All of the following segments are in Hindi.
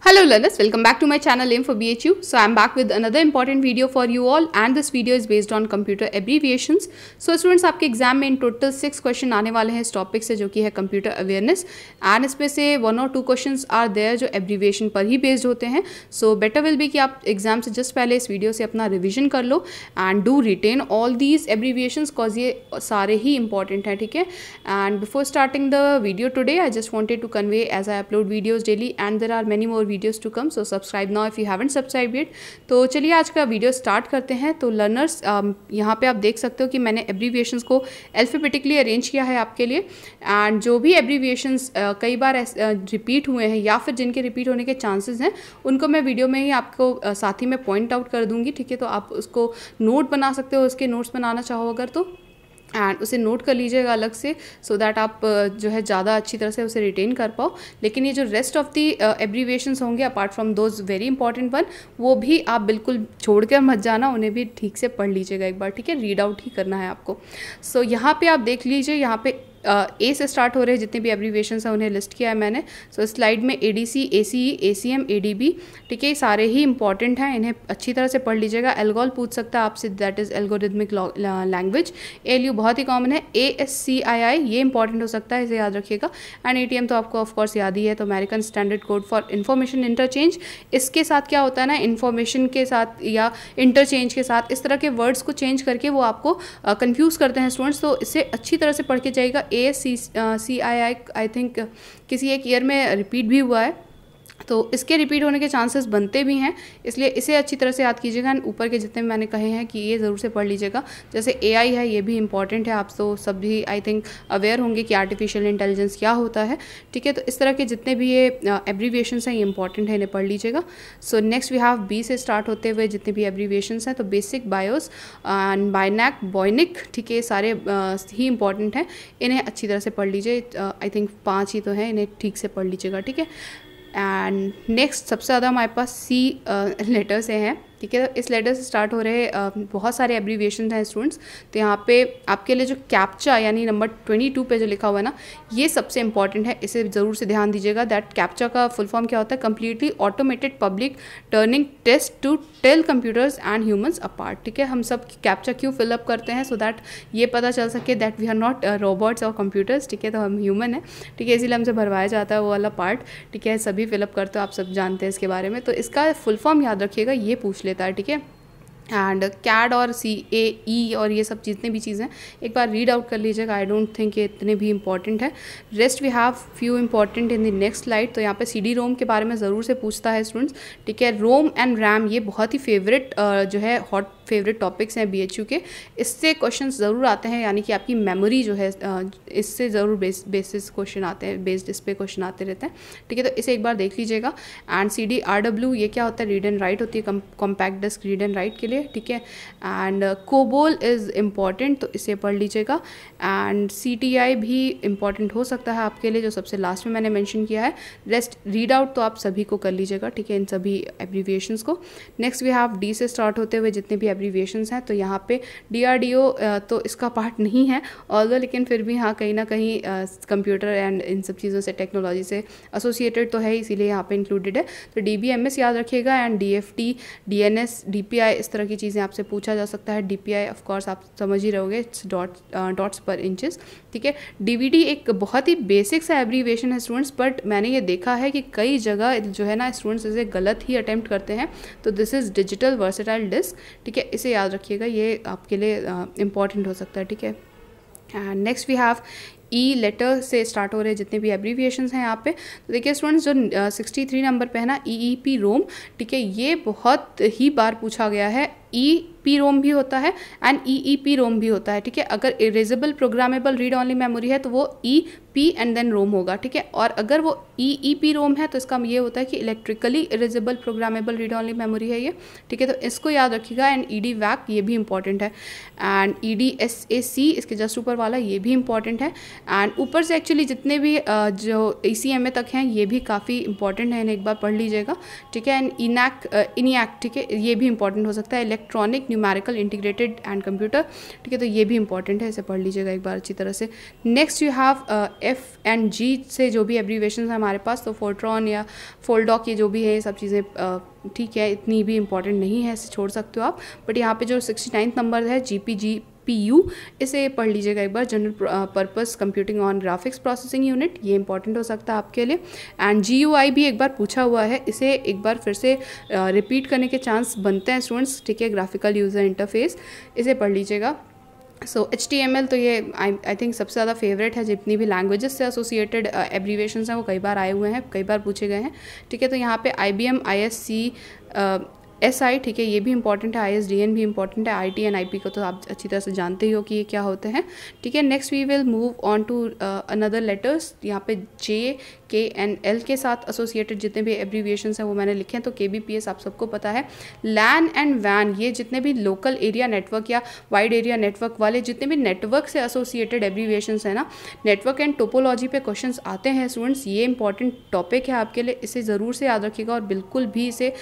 Hello learners, welcome back to my channel Info BHU. So I am back with another important video for you all and this video is based on computer abbreviations. So students आपके एग्जाम में इन टोटल सिक्स क्वेश्चन आने वाले हैं इस टॉपिक से जो कि है कंप्यूटर अवेयरनेस एंड इसमें से वन और टू क्वेश्चन आर देयर जो एब्रीविएशन पर ही बेस्ड होते हैं सो बेटर विल भी कि आप एग्जाम से जस्ट पहले इस वीडियो से अपना रिविजन कर लो and do written all these abbreviation cause ये सारे ही इंपॉर्टेंट हैं ठीक है and before starting the video today I just wanted to convey as I upload videos daily and there are many more videos to come so subscribe now if you haven't subscribe it तो चलिए आज का वीडियो स्टार्ट करते हैं तो लर्नर्स um, यहाँ पे आप देख सकते हो कि मैंने एब्रीविएशन को एल्फेबेटिकली अरेंज किया है आपके लिए एंड जो भी एब्रीविएशन uh, कई बार रिपीट uh, हुए हैं या फिर जिनके रिपीट होने के चांसेज हैं उनको मैं वीडियो में ही आपको uh, साथ ही में पॉइंट आउट कर दूँगी ठीक है तो आप उसको नोट बना सकते हो उसके नोट्स बनाना चाहो अगर तो एंड उसे नोट कर लीजिएगा अलग से सो so दैट आप uh, जो है ज़्यादा अच्छी तरह से उसे रिटेन कर पाओ लेकिन ये जो रेस्ट ऑफ दी एब्रीवेशंस होंगे apart from those very important one वो भी आप बिल्कुल छोड़ कर मत जाना उन्हें भी ठीक से पढ़ लीजिएगा एक बार ठीक है रीड आउट ही करना है आपको सो so, यहाँ पे आप देख लीजिए यहाँ पे ए से स्टार्ट हो रहे जितने भी एब्रीवेशन हैं उन्हें लिस्ट किया है मैंने सो so, स्लाइड में A D C A C E A C M A D B ठीक है सारे ही इंपॉर्टेंट हैं इन्हें अच्छी तरह से पढ़ लीजिएगा एल्गोल पूछ सकता है आपसे that is algorithmic language L U बहुत ही कॉमन है ए एस सी आई आई ये इंपॉर्टेंट हो सकता है इसे याद रखिएगा एंड ए टी एम तो आपको ऑफकोर्स याद ही है तो American standard code for information interchange इसके साथ क्या होता है ना इन्फॉर्मेशन के साथ या इंटरचेंज के साथ इस तरह के वर्ड्स को चेंज करके वो आपको कन्फ्यूज़ करते हैं स्टूडेंट्स तो इसे अच्छी तरह से पढ़ के जाइएगा ए सी सी आई आई आई थिंक किसी एक ईयर में रिपीट भी हुआ है तो इसके रिपीट होने के चांसेस बनते भी हैं इसलिए इसे अच्छी तरह से याद कीजिएगा एंड ऊपर के जितने मैंने कहे हैं कि ये ज़रूर से पढ़ लीजिएगा जैसे एआई है ये भी इंपॉर्टेंट है आप तो सभी आई थिंक अवेयर होंगे कि आर्टिफिशियल इंटेलिजेंस क्या होता है ठीक है तो इस तरह के जितने भी ये एब्रीविएशन हैं ये इंपॉर्टेंट है इन्हें पढ़ लीजिएगा so next we have B से स्टार्ट होते हुए जितने भी एब्रीविएशंस हैं तो basic BIOS and BINAC BINAC ठीक है सारे ही इंपॉर्टेंट हैं इन्हें अच्छी तरह से पढ़ लीजिए आई थिंक पाँच ही तो हैं इन्हें ठीक से पढ़ लीजिएगा ठीक है एंड नेक्स्ट सबसे ज़्यादा हमारे पास सी लेटर uh, से हैं ठीक है इस लेटर से स्टार्ट हो रहे बहुत सारे एब्रीविएशन हैं स्टूडेंट्स तो यहाँ पे आपके लिए जो कैप्चा यानी नंबर ट्वेंटी टू पे जो लिखा हुआ है ना ये सबसे इंपॉर्टेंट है इसे ज़रूर से ध्यान दीजिएगा दैट कैप्चा का फुल फॉर्म क्या होता है completely automated public Turing test to tell computers and humans apart ठीक है हम सब कैप्चा क्यों फिलअप करते हैं सो so दैट ये पता चल सके that we are not robots और कंप्यूटर्स ठीक है तो हम ह्यूमन है ठीक है इसीलिए हमसे भरवाया जाता है वो वाला पार्ट ठीक है सभी फिलअप करते हो आप सब जानते हैं इसके बारे में तो इसका फुल फॉर्म याद रखिएगा ये पूछ लेता है ठीक है एंड कैड और सी ए ई और ये सब जितने भी चीज़ें एक बार रीड आउट कर लीजिएगा आई डोंट थिंक ये इतने भी इंपॉर्टेंट है rest we have few important in the next light तो यहाँ पे सी डी रोम के बारे में ज़रूर से पूछता है स्टूडेंट्स ठीक है रोम एंड रैम ये बहुत ही फेवरेट जो है हॉट फेवरेट टॉपिक्स हैं बी के इससे क्वेश्चन ज़रूर आते हैं यानी कि आपकी मेमोरी जो है इससे ज़रूर बेस बेसिस क्वेश्चन आते हैं बेस्ड इस पर क्वेश्चन आते रहते हैं ठीक है तो इसे एक बार देख लीजिएगा and C D R W ये क्या होता है रीड एंड राइट होती है compact desk read and write के लिए ठीक है एंड कोबोल इज़ इम्पॉर्टेंट तो इसे पढ़ लीजिएगा एंड सी टी आई भी इम्पॉर्टेंट हो सकता है आपके लिए जो सबसे लास्ट में मैंने मैंशन किया है रेस्ट रीड आउट तो आप सभी को कर लीजिएगा ठीक है इन सभी एब्रीविएशन को नेक्स्ट वी हैव डी से स्टार्ट होते हुए जितने भी एब्रीविएशंस हैं तो यहाँ पे डी तो इसका पार्ट नहीं है ऑल लेकिन फिर भी हाँ कहीं ना कहीं कंप्यूटर एंड इन सब चीज़ों से टेक्नोलॉजी से एसोसिएटेड तो है इसीलिए यहाँ पे इंक्लूडेड है तो डी बी एम एस याद रखिएगा and D F T D N S D P I इस तरह की चीज़ें आपसे पूछा जा सकता है डी पी आई ऑफकोर्स आप समझ ही रहोगे it's dot dots per inches ठीक है डी वी डी एक बहुत ही बेसिक सा एब्रीविएशन है स्टूडेंट्स बट मैंने ये देखा है कि कई जगह जो है ना स्टूडेंट्स इसे गलत ही अटैम्प्ट करते हैं तो this is digital versatile disc ठीक है इसे याद रखिएगा ये आपके लिए इम्पॉर्टेंट हो सकता है ठीक है and next we have E letter से स्टार्ट हो रहे जितने भी एब्रीविएशन हैं यहाँ पे तो देखिए स्टूडेंट्स जो सिक्सटी थ्री नंबर पे है ना ई ई पी रोम ठीक है ये बहुत ही बार पूछा गया है ई पी रोम भी होता है and E E P ROM भी होता है ठीक है अगर erasable programmable read only memory है तो वो E P and then ROM होगा ठीक है और अगर वो ई ई पी रोम है तो इसका ये होता है कि electrically erasable programmable read only memory है ये ठीक है तो इसको याद रखिएगा एंड ई डी वैक ये भी इंपॉर्टेंट है and E D S A C इसके जस्ट ऊपर वाला ये भी इंपॉर्टेंट है एंड ऊपर से एक्चुअली जितने भी जो ए सी एम ए तक हैं ये भी काफ़ी इंपॉर्टेंट है इन्हें एक बार पढ़ लीजिएगा ठीक है एंड इनैक इनैक ठीक है ये भी इंपॉर्टेंट हो सकता है electronic numerical integrated and computer ठीक है तो ये भी इंपॉर्टेंट है इसे पढ़ लीजिएगा एक बार अच्छी तरह से next you have F and G से जो भी एब्रीवेशन है हमारे पास तो फोर्ट्रॉन या फोल्डॉक ये जो भी है ये सब चीज़ें uh, ठीक है इतनी भी इंपॉर्टेंट नहीं है इसे छोड़ सकते हो आप बट यहाँ पे जो सिक्सटी नाइन्थ नंबर है G P G P U इसे पढ़ लीजिएगा एक बार general purpose computing on graphics processing unit ये इंपॉर्टेंट हो सकता है आपके लिए एंड जी आई भी एक बार पूछा हुआ है इसे एक बार फिर से रिपीट uh, करने के चांस बनते हैं स्टूडेंट्स ठीक है ग्राफिकल यूज़र इंटरफेस इसे पढ़ लीजिएगा so H T M L तो ये आई आई थिंक सबसे ज़्यादा फेवरेट है जितनी भी लैंग्वेजेस से एसोसिएटेड एब्रीवेशन uh, हैं वो कई बार आए हुए हैं कई बार पूछे गए हैं ठीक है तो यहाँ पे I B M I S C S I ठीक है ये भी इंपॉर्टेंट है आई एस डी एन भी इंपॉर्टेंट है I T and I P को तो आप अच्छी तरह से जानते ही हो कि ये क्या होते हैं ठीक है next we will move on to another letters यहाँ पे जे के एन एल के साथ एसोसिएटेड जितने भी एब्रीविएशन हैं वो मैंने लिखे हैं तो के बी पी एस आप सबको पता है लैन एंड वैन ये जितने भी लोकल एरिया नेटवर्क या वाइड एरिया नेटवर्क वाले जितने भी नेटवर्क से एसोसिएटेड एब्रीविएशन है ना नेटवर्क एंड टोपोलॉजी पे क्वेश्चन आते हैं स्टूडेंट्स ये इंपॉर्टेंट टॉपिक है आपके लिए इसे ज़रूर से याद रखिएगा और बिल्कुल भी इसे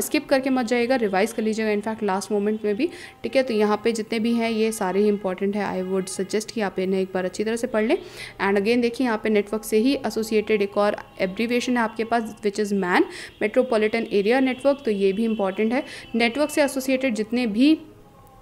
स्किप uh, करके मत पहुंच जाएगा रिवाइज कर लीजिएगा इनफैक्ट लास्ट मोमेंट में भी ठीक है तो यहाँ पे जितने भी हैं ये सारे ही इंपॉर्टेंट है आई वुड सजेस्ट कि आप इन्हें एक बार अच्छी तरह से पढ़ लें एंड अगेन देखिए यहाँ पे नेटवर्क से ही एसोसिएटेड एक और एब्रीवेशन है आपके पास which is MAN metropolitan area network तो ये भी इंपॉर्टेंट है नेटवर्क से एसोसिएटेड जितने भी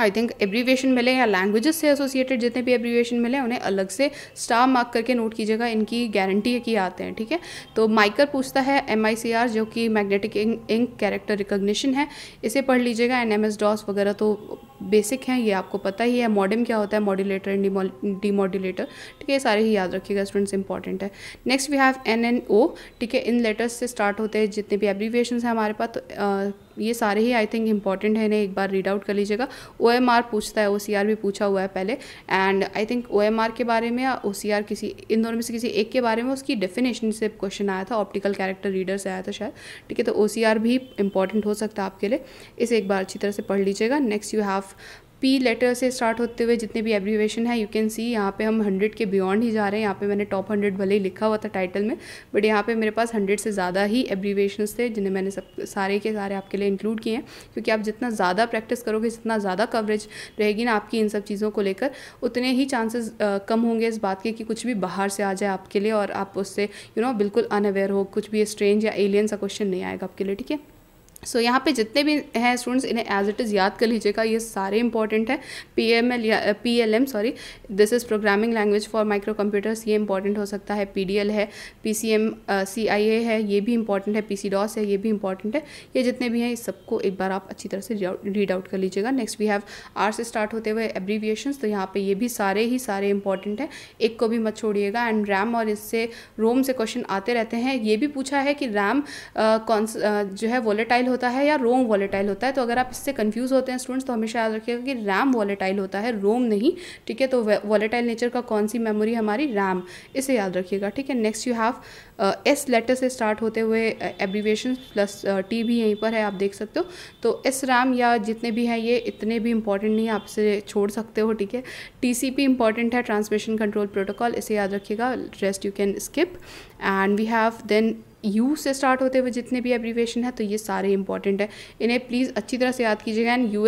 आई थिंक एब्रीवेशन मिले या लैंग्वेजेस से एसोसिएटेड जितने भी एब्रीवेशन मिले उन्हें अलग से स्टार मार्क करके नोट कीजिएगा इनकी गारंटी है कि आते हैं ठीक है तो माइकर पूछता है एम जो कि मैग्नेटिक इंक कैरेक्टर रिकोगनीशन है इसे पढ़ लीजिएगा एन एम एस डॉस वगैरह तो बेसिक हैं ये आपको पता ही है मॉडम क्या होता है मॉड्यूलेटर एंड डीमोड्यूलेटर ठीक है ये सारे ही याद रखिएगा स्टूडेंट्स इंपॉर्टेंट है next we have N N O ठीक है इन लेटर्स से स्टार्ट होते हैं जितने भी एब्रीविएशन हैं हमारे पास तो आ, ये सारे ही आई थिंक इंपॉर्टेंट है इन्हें एक बार रीड आउट कर लीजिएगा ओ एम आर पूछता है ओ सी आर भी पूछा हुआ है पहले and I think O M R के बारे में या ओ सी आर किसी इन दोनों में से किसी एक के बारे में उसकी डेफिनेशन से क्वेश्चन आया था ऑप्टिकल कैरेक्टर रीडर से आया था शायद ठीक है तो ओ सी आर भी इंपॉर्टेंट हो सकता है आपके लिए इसे एक बार अच्छी तरह से पढ़ लीजिएगा next you have half P letter से स्टार्ट होते हुए जितने भी एब्रीवेशन है यू कैन सी यहाँ पे हम हंड्रेड के बियॉन्ड ही जा रहे हैं यहाँ पे मैंने टॉप हंड्रेड भले ही लिखा हुआ था टाइटल में बट यहाँ पे मेरे पास हंड्रेड से ज़्यादा ही एब्रीवेशन थे जिन्हें मैंने सब सारे के सारे आपके लिए इंक्लूड किए हैं क्योंकि आप जितना ज़्यादा प्रैक्टिस करोगे जितना ज़्यादा कवरेज रहेगी ना आपकी इन सब चीज़ों को लेकर उतने ही चांसेस कम होंगे इस बात के कि कुछ भी बाहर से आ जाए आपके लिए और आप उससे यू you नो know, बिल्कुल अनअवेयर हो कुछ भी स्ट्रेंज या एलियन सा क्वेश्चन नहीं आएगा आपके लिए ठीक है सो so, यहाँ पे जितने भी हैं स्टूडेंट्स इन्हें एज इट इज़ याद कर लीजिएगा ये सारे इंपॉर्टेंट हैं पी एम एल या P L M sorry this is programming language for micro computers ये इंपॉर्टेंट हो सकता है पी डी एल है P C M C I A है ये भी इंपॉर्टेंट है पी सी डॉस है ये भी इंपॉर्टेंट है ये जितने भी हैं इस सबको एक बार आप अच्छी तरह से रीड आउट कर लीजिएगा नेक्स्ट वी हैव आर से स्टार्ट होते हुए एब्रीविएशन तो यहाँ पर ये भी सारे ही सारे इंपॉर्टेंट हैं एक को भी मत छोड़िएगा एंड रैम और इससे रोम से क्वेश्चन आते रहते हैं ये भी पूछा है कि रैम कौन जो है वोलेटाइल होता है या रोम वॉलेटाइल होता है तो अगर आप इससे कन्फ्यूज होते हैं स्टूडेंट्स तो हमेशा याद रखिएगा कि रैम वॉलेटाइल होता है रोम नहीं ठीक है तो वॉलेटाइल नेचर का कौन सी मेमोरी हमारी रैम इसे याद रखिएगा ठीक है next you have S letter से स्टार्ट होते हुए एब्रीवेशन प्लस टी भी यहीं पर है आप देख सकते हो तो एस रैम या जितने भी हैं ये इतने भी इंपॉर्टेंट नहीं आप इसे छोड़ सकते हो ठीक है टी सी पी इंपॉर्टेंट है ट्रांसमिशन कंट्रोल प्रोटोकॉल इसे याद रखिएगा rest you can skip and we have then U से स्टार्ट होते हुए जितने भी एब्रीवेशन है तो ये सारे इंपॉर्टेंट है इन्हें प्लीज़ अच्छी तरह से याद कीजिएगा एंड यू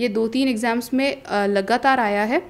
ये दो तीन एग्ज़ाम्स में लगातार आया है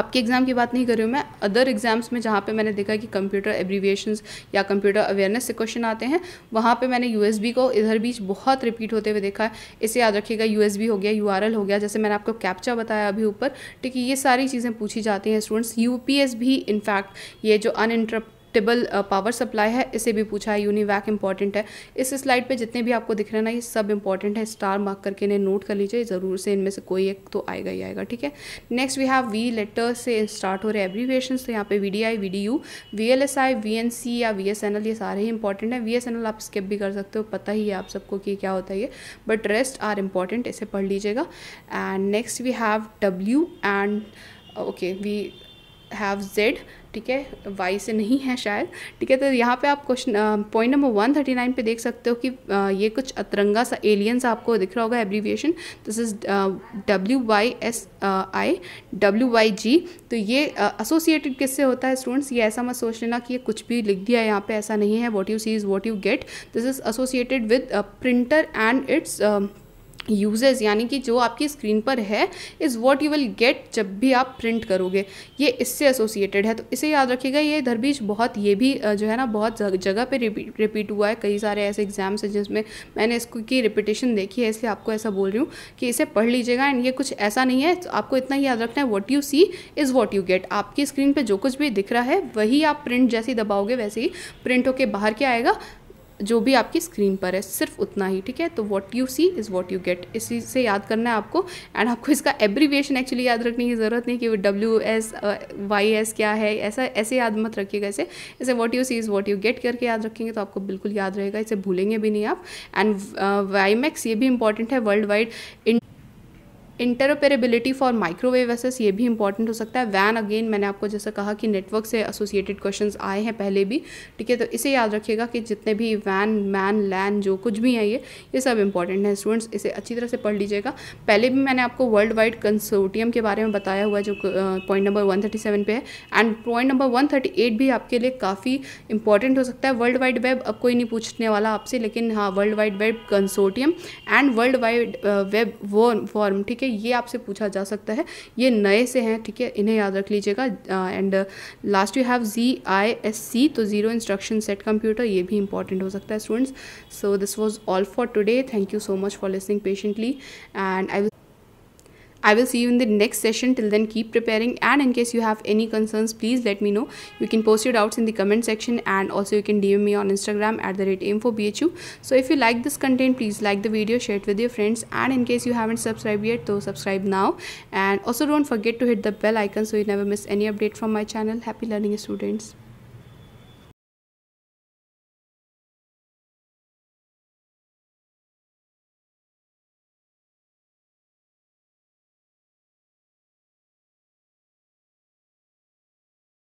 आपके एग्ज़ाम की बात नहीं कर रही हूँ मैं अदर एग्ज़ाम्स में जहाँ पे मैंने देखा कि कंप्यूटर एब्रीविएशंस या कंप्यूटर अवेयरनेस से क्वेश्चन आते हैं वहाँ पे मैंने यू को इधर बीच बहुत रिपीट होते हुए देखा है इसे याद रखिएगा यू हो गया यू हो गया जैसे मैंने आपको कैप्चा बताया अभी ऊपर ठीक है ये सारी चीज़ें पूछी जाती हैं स्टूडेंट्स यू भी इनफैक्ट ये जो अनइंटरप्ट टेबल पावर सप्लाई है इसे भी पूछा है यूनिवैक इंपॉर्टेंट है इस स्लाइड पे जितने भी आपको दिख रहे हैं ना ये सब इंपॉर्टेंट है स्टार मार्क करके इन्हें नोट कर लीजिए ज़रूर से इनमें से कोई एक तो आएगा ही आएगा ठीक है next we have V letter से स्टार्ट हो रहे एब्रीवेशन तो यहाँ पे V D I V D U V L S I V N C या वी एस एन एल ये सारे ही इंपॉर्टेंट है वी एस एन एल आप स्किप भी कर सकते हो पता ही है आप सबको कि क्या होता है ये बट रेस्ट आर इंपॉर्टेंट इसे पढ़ लीजिएगा and next we have W and okay we have Z ठीक है वाई से नहीं है शायद ठीक है तो यहाँ पे आप question point number one thirty nine पर देख सकते हो कि आ, ये कुछ अतरंगा सा एलियंस आपको दिख रहा होगा abbreviation this is W Y S I W Y G तो ये एसोसिएटेड किससे होता है स्टूडेंट्स ये ऐसा मत सोच लेना कि ये कुछ भी लिख दिया है यहाँ पे ऐसा नहीं है what you see is what you get this is associated with printer and its uses यानी कि जो आपकी स्क्रीन पर है is what you will get जब भी आप प्रिंट करोगे ये इससे एसोसिएटेड है तो इसे याद रखिएगा ये धरबीज बहुत ये भी जो है ना बहुत जगह पे रिपीट रिपीट हुआ है कई सारे ऐसे एग्जाम्स हैं जिसमें मैंने इसको की रिपीटेशन देखी है इसलिए आपको ऐसा बोल रही हूँ कि इसे पढ़ लीजिएगा एंड ये कुछ ऐसा नहीं है तो आपको इतना ही याद रखना है what you see is what you get आपकी स्क्रीन पर जो कुछ भी दिख रहा है वही आप प्रिंट जैसे दबाओगे वैसे ही प्रिंट होकर बाहर के आएगा जो भी आपकी स्क्रीन पर है सिर्फ उतना ही ठीक है तो what you see is what you get इसी से याद करना है आपको एंड आपको इसका एब्रीविएशन एक्चुअली याद रखने की ज़रूरत नहीं कि वो डब्ल्यू एस वाई एस क्या है ऐसा ऐसे याद मत रखिएगा इसे इसे what you see is what you get करके याद रखेंगे तो आपको बिल्कुल याद रहेगा इसे भूलेंगे भी नहीं आप एंड वाईमैक्स ये भी इंपॉर्टेंट है world wide interoperability for microwave access ये भी इंपॉर्टेंट हो सकता है वैन अगेन मैंने आपको जैसे कहा कि नेटवर्क से एसोसिएटेड क्वेश्चन आए हैं पहले भी ठीक है तो इसे याद रखिएगा कि जितने भी वैन मैन लैन जो कुछ भी है ये ये सब इंपॉर्टेंट है स्टूडेंट्स इसे अच्छी तरह से पढ़ लीजिएगा पहले भी मैंने आपको वर्ल्ड वाइड कंसोटियम के बारे में बताया हुआ है जो पॉइंट नंबर सेवन पे है एंड पॉइंट नंबर एट भी आपके लिए काफ़ी इंपॉर्टेंट हो सकता है वर्ल्ड वाइड वेब अब कोई नहीं पूछने वाला आपसे लेकिन हाँ world wide web consortium and world wide web वो फॉर्म ठीक है ये आपसे पूछा जा सकता है ये नए से हैं ठीक है इन्हें याद रख लीजिएगा and last you have G I S C तो ज़ीरो इंस्ट्रक्शन सेट कंप्यूटर ये भी इंपॉर्टेंट हो सकता है students so this was all for today thank you so much for listening patiently and I I will see you in the next session. Till then, keep preparing. And in case you have any concerns, please let me know. You can post your doubts in the comment section and also you can DM me on Instagram at the rate aim4bhu. So if you like this content, please like the video, share it with your friends. And in case you haven't subscribed yet, so subscribe now. And also don't forget to hit the bell icon so you never miss any update from my channel. Happy learning students.